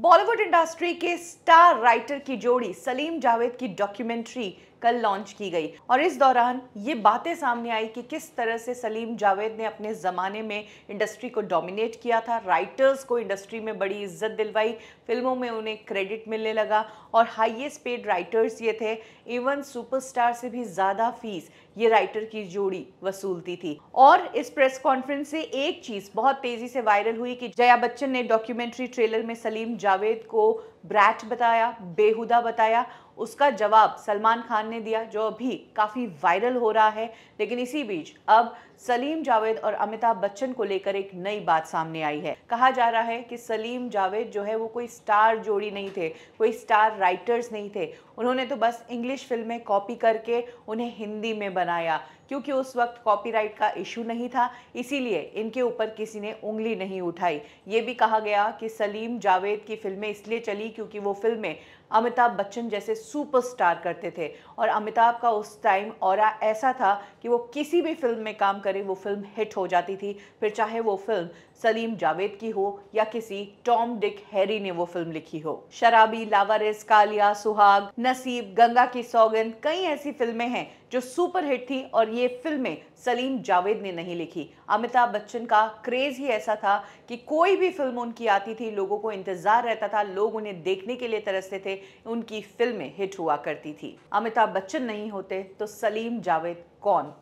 Bollywood industry के star writer की जोड़ी सलीम जावेद की डॉक्यूमेंट्री कल लॉन्च की गई और इस दौरान ये बातें सामने आई कि किस तरह से सलीम जावेद ने अपने ज़माने में इंडस्ट्री को डोमिनेट किया था राइटर्स को इंडस्ट्री में बड़ी इज्जत दिलवाई फिल्मों में उन्हें क्रेडिट मिलने लगा और हाईएस्ट पेड राइटर्स ये थे इवन सुपरस्टार से भी ज़्यादा फीस ये राइटर की जोड़ी वसूलती थी और इस प्रेस कॉन्फ्रेंस से एक चीज बहुत तेजी से वायरल हुई कि जया बच्चन ने डॉक्यूमेंट्री ट्रेलर में सलीम जावेद को ब्रैट बताया बेहुदा बताया उसका जवाब सलमान खान ने दिया जो अभी काफ़ी वायरल हो रहा है लेकिन इसी बीच अब सलीम जावेद और अमिताभ बच्चन को लेकर एक नई बात सामने आई है कहा जा रहा है कि सलीम जावेद जो है वो कोई स्टार जोड़ी नहीं थे कोई स्टार राइटर्स नहीं थे उन्होंने तो बस इंग्लिश फिल्में कॉपी करके उन्हें हिंदी में बना i uh, क्योंकि उस वक्त कॉपीराइट का इशू नहीं था इसीलिए इनके ऊपर किसी ने उंगली नहीं उठाई ये भी कहा गया कि सलीम जावेद की फिल्में इसलिए चली क्योंकि वो फिल्में अमिताभ बच्चन जैसे सुपरस्टार करते थे और अमिताभ का उस टाइम और ऐसा था कि वो किसी भी फिल्म में काम करे वो फिल्म हिट हो जाती थी फिर चाहे वो फिल्म सलीम जावेद की हो या किसी टॉम डिक हैरी ने वो फिल्म लिखी हो शराबी लावारिस कालिया सुहाग नसीब गंगा की सौगन कई ऐसी फिल्में हैं जो सुपरहिट थी और ये फिल्में सलीम जावेद ने नहीं लिखी अमिताभ बच्चन का क्रेज़ ही ऐसा था कि कोई भी फिल्म उनकी आती थी लोगों को इंतज़ार रहता था लोग उन्हें देखने के लिए तरसते थे उनकी फिल्में हिट हुआ करती थी अमिताभ बच्चन नहीं होते तो सलीम जावेद कौन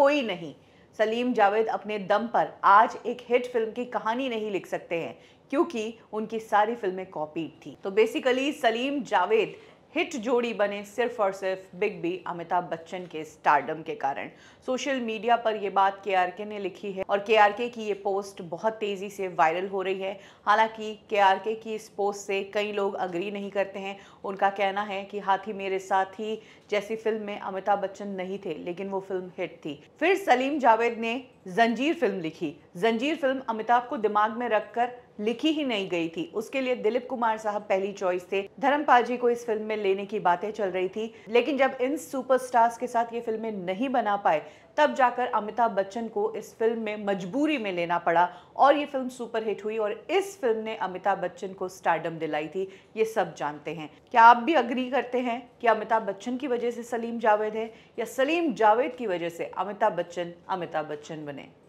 कोई नहीं सलीम जावेद अपने दम पर आज एक हिट फिल्म की कहानी नहीं लिख सकते हैं क्योंकि उनकी सारी फिल्में कॉपीड थी तो बेसिकली सलीम जावेद हिट जोड़ी बने सिर्फ और सिर्फ बिग बी अमिताभ बच्चन के स्टारडम के कारण सोशल मीडिया पर यह बात के आर के ने लिखी है और के आर के की ये पोस्ट बहुत तेज़ी से वायरल हो रही है हालांकि के आर के की इस पोस्ट से कई लोग अग्री नहीं करते हैं उनका कहना है कि हाथी मेरे साथ ही जैसी फिल्म में अमिताभ बच्चन नहीं थे लेकिन वो फिल्म हिट थी फिर सलीम जावेद ने जंजीर फिल्म लिखी जंजीर फिल्म अमिताभ को दिमाग में रखकर लिखी ही नहीं गई थी उसके लिए दिलीप कुमार साहब पहली चॉइस थे धर्मपाल जी को इस फिल्म में लेने की बातें चल रही थी लेकिन जब इन सुपरस्टार्स के साथ ये फिल्में नहीं बना पाए तब जाकर अमिताभ बच्चन को इस फिल्म में मजबूरी में लेना पड़ा और ये फिल्म सुपरहिट हुई और इस फिल्म ने अमिताभ बच्चन को स्टार्डम दिलाई थी ये सब जानते हैं क्या आप भी अग्री करते हैं कि अमिताभ बच्चन की वजह से सलीम जावेद है या सलीम जावेद की वजह से अमिताभ बच्चन अमिताभ बच्चन बने